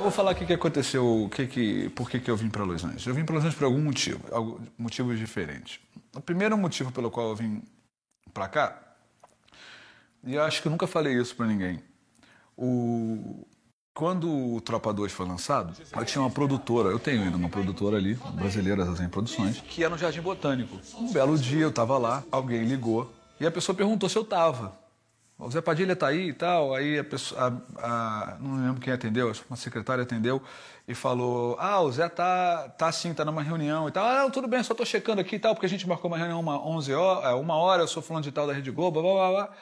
Vou falar o que, que aconteceu, o que que, por que, que eu vim para Los Angeles. Eu vim para Los Angeles por algum motivo, algum, motivos diferentes. O primeiro motivo pelo qual eu vim para cá, e eu acho que eu nunca falei isso para ninguém. O, quando o Tropa 2 foi lançado, eu tinha uma produtora, eu tenho ainda uma produtora ali, brasileira, Zazen Produções, que era é no Jardim Botânico. Um belo dia eu estava lá, alguém ligou e a pessoa perguntou se eu estava o Zé Padilha está aí e tal. Aí a pessoa, a, a, não lembro quem atendeu, acho que uma secretária atendeu e falou: Ah, o Zé tá, tá sim, tá numa reunião e tal. Ah, não, tudo bem, só estou checando aqui e tal, porque a gente marcou uma reunião uma 11 horas, é, uma hora, eu sou fulano de tal da Rede Globo, blá blá blá.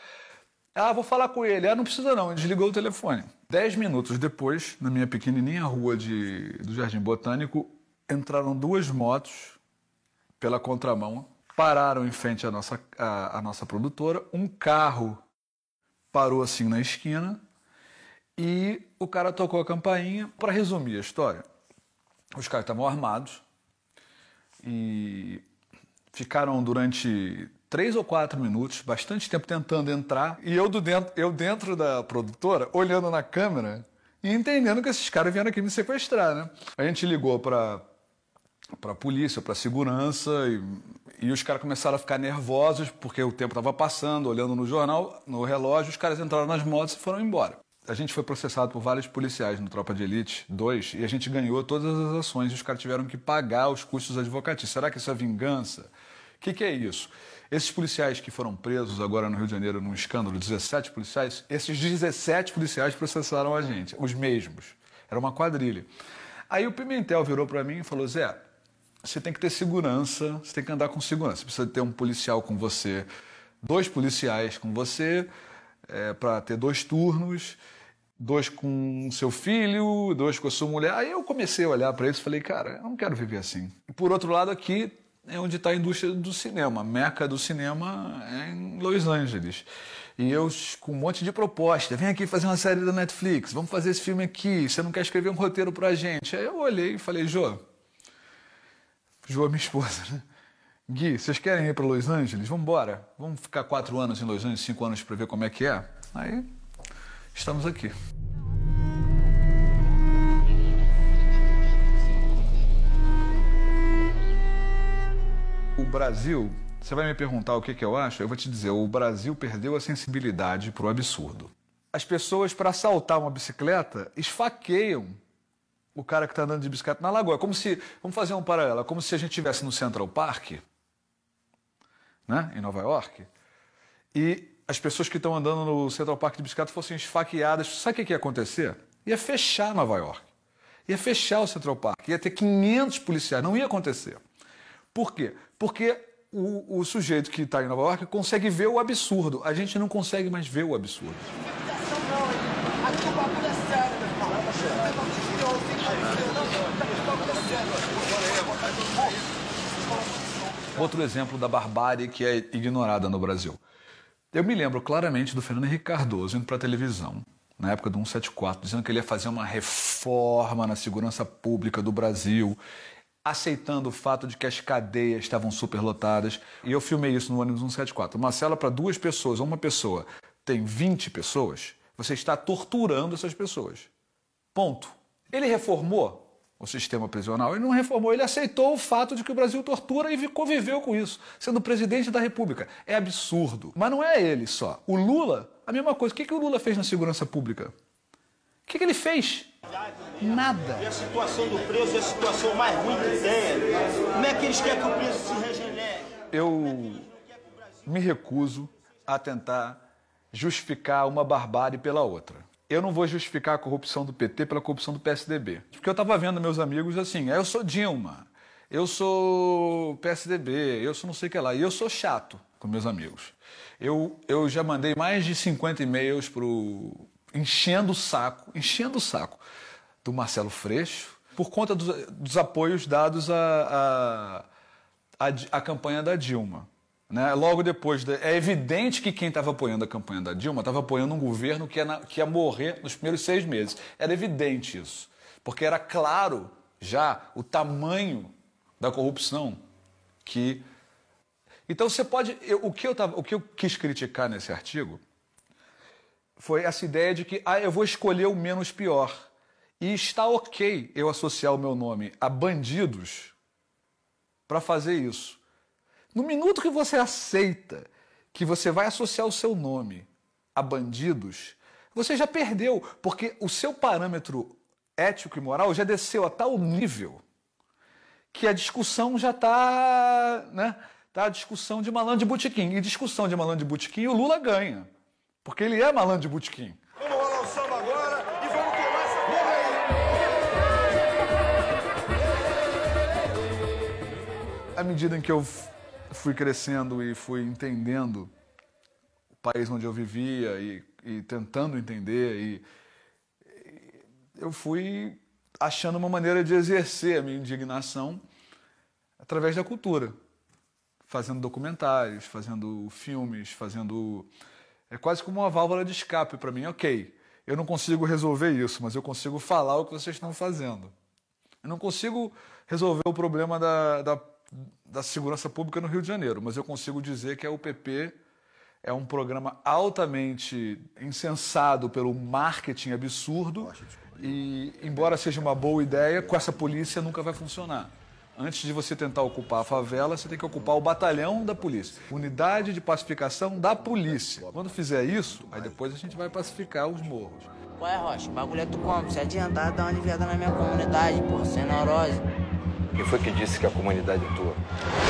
Ah, vou falar com ele. Ah, não precisa não. Ele desligou o telefone. Dez minutos depois, na minha pequenininha rua de, do Jardim Botânico, entraram duas motos pela contramão, pararam em frente à nossa, à, à nossa produtora, um carro parou assim na esquina e o cara tocou a campainha. Para resumir a história, os caras estavam armados e ficaram durante três ou quatro minutos, bastante tempo tentando entrar, e eu, do dentro, eu dentro da produtora, olhando na câmera e entendendo que esses caras vieram aqui me sequestrar, né? A gente ligou para para a polícia, para a segurança, e, e os caras começaram a ficar nervosos porque o tempo estava passando, olhando no jornal, no relógio, os caras entraram nas motos e foram embora. A gente foi processado por vários policiais no Tropa de Elite 2 e a gente ganhou todas as ações e os caras tiveram que pagar os custos advocatícios. Será que isso é vingança? O que, que é isso? Esses policiais que foram presos agora no Rio de Janeiro num escândalo, 17 policiais, esses 17 policiais processaram a gente, os mesmos. Era uma quadrilha. Aí o Pimentel virou para mim e falou: Zé, você tem que ter segurança, você tem que andar com segurança. Você precisa ter um policial com você, dois policiais com você, é, para ter dois turnos, dois com seu filho, dois com a sua mulher. Aí eu comecei a olhar para isso e falei, cara, eu não quero viver assim. Por outro lado, aqui é onde está a indústria do cinema. A meca do cinema é em Los Angeles. E eu com um monte de proposta. Vem aqui fazer uma série da Netflix, vamos fazer esse filme aqui. Você não quer escrever um roteiro a gente? Aí eu olhei e falei, Jô, João é minha esposa, né? Gui, vocês querem ir para Los Angeles? Vamos embora. Vamos ficar quatro anos em Los Angeles, cinco anos para ver como é que é? Aí, estamos aqui. O Brasil, você vai me perguntar o que, que eu acho? Eu vou te dizer, o Brasil perdeu a sensibilidade para o absurdo. As pessoas, para assaltar uma bicicleta, esfaqueiam o cara que está andando de bicicleta na lagoa. É como se, vamos fazer um paralelo, é como se a gente estivesse no Central Park, né, em Nova York, e as pessoas que estão andando no Central Park de bicicleta fossem esfaqueadas. Sabe o que ia acontecer? Ia fechar Nova York. Ia fechar o Central Park. Ia ter 500 policiais. Não ia acontecer. Por quê? Porque o, o sujeito que está em Nova York consegue ver o absurdo. A gente não consegue mais ver o absurdo. Outro exemplo da barbárie que é ignorada no Brasil. Eu me lembro claramente do Fernando Henrique Cardoso indo para a televisão, na época do 174, dizendo que ele ia fazer uma reforma na segurança pública do Brasil, aceitando o fato de que as cadeias estavam superlotadas. E eu filmei isso no ônibus 174. Uma cela para duas pessoas, ou uma pessoa tem 20 pessoas, você está torturando essas pessoas. Ponto. Ele reformou? o sistema prisional. Ele não reformou, ele aceitou o fato de que o Brasil tortura e conviveu com isso, sendo presidente da República. É absurdo. Mas não é ele só. O Lula, a mesma coisa. O que, que o Lula fez na segurança pública? O que, que ele fez? Nada. E a situação do preso é a situação mais ruim que tem. Como é que eles querem que o preso se regenere? Eu me recuso a tentar justificar uma barbárie pela outra eu não vou justificar a corrupção do PT pela corrupção do PSDB. Porque eu estava vendo meus amigos assim, ah, eu sou Dilma, eu sou PSDB, eu sou não sei o que lá, e eu sou chato com meus amigos. Eu, eu já mandei mais de 50 e-mails pro. enchendo o saco, enchendo o saco do Marcelo Freixo, por conta dos, dos apoios dados à a, a, a, a, campanha da Dilma. Né? Logo depois, é evidente que quem estava apoiando a campanha da Dilma estava apoiando um governo que ia, na, que ia morrer nos primeiros seis meses. Era evidente isso, porque era claro já o tamanho da corrupção que. Então você pode. Eu, o, que eu tava, o que eu quis criticar nesse artigo foi essa ideia de que ah, eu vou escolher o menos pior. E está ok eu associar o meu nome a bandidos para fazer isso. No minuto que você aceita que você vai associar o seu nome a bandidos, você já perdeu, porque o seu parâmetro ético e moral já desceu a tal nível que a discussão já está. Né, tá a discussão de malandro de botequim. E discussão de malandro de botequim o Lula ganha, porque ele é malandro de botequim. Vamos rolar o samba agora e vamos tomar essa porra aí! À medida em que eu fui crescendo e fui entendendo o país onde eu vivia e, e tentando entender e, e eu fui achando uma maneira de exercer a minha indignação através da cultura, fazendo documentários, fazendo filmes, fazendo é quase como uma válvula de escape para mim. Ok, eu não consigo resolver isso, mas eu consigo falar o que vocês estão fazendo. Eu não consigo resolver o problema da, da da segurança pública no Rio de Janeiro, mas eu consigo dizer que a UPP é um programa altamente insensado pelo marketing absurdo e, embora seja uma boa ideia, com essa polícia nunca vai funcionar. Antes de você tentar ocupar a favela, você tem que ocupar o batalhão da polícia. Unidade de pacificação da polícia. Quando fizer isso, aí depois a gente vai pacificar os morros. Ué, Rocha, bagulho é tu como? Se adiantar, dá uma aliviada na minha comunidade, por sem neurose. Quem foi que disse que a comunidade é tua?